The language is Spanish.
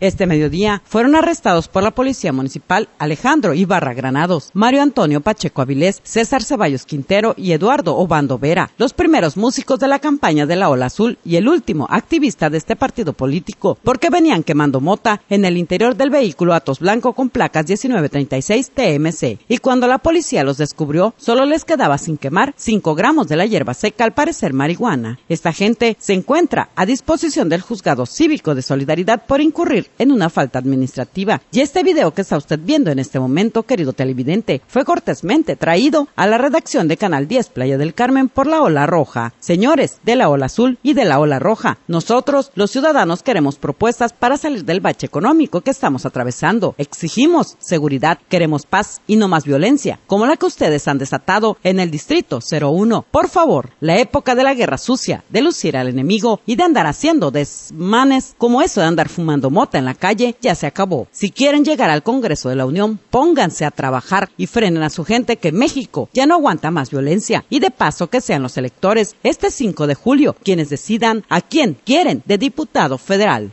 Este mediodía fueron arrestados por la Policía Municipal Alejandro Ibarra Granados, Mario Antonio Pacheco Avilés, César Ceballos Quintero y Eduardo Obando Vera, los primeros músicos de la campaña de la Ola Azul y el último activista de este partido político, porque venían quemando mota en el interior del vehículo Atos Blanco con placas 1936 TMC. Y cuando la policía los descubrió, solo les quedaba sin quemar 5 gramos de la hierba seca, al parecer marihuana. Esta gente se encuentra a disposición del Juzgado Cívico de Solidaridad por incurrir en una falta administrativa. Y este video que está usted viendo en este momento, querido televidente, fue cortésmente traído a la redacción de Canal 10 Playa del Carmen por la Ola Roja. Señores, de la Ola Azul y de la Ola Roja, nosotros, los ciudadanos, queremos propuestas para salir del bache económico que estamos atravesando. Exigimos seguridad, queremos paz y no más violencia, como la que ustedes han desatado en el Distrito 01. Por favor, la época de la guerra sucia, de lucir al enemigo y de andar haciendo desmanes como eso de andar fumando mota en la calle ya se acabó. Si quieren llegar al Congreso de la Unión, pónganse a trabajar y frenen a su gente que México ya no aguanta más violencia y de paso que sean los electores este 5 de julio quienes decidan a quién quieren de diputado federal.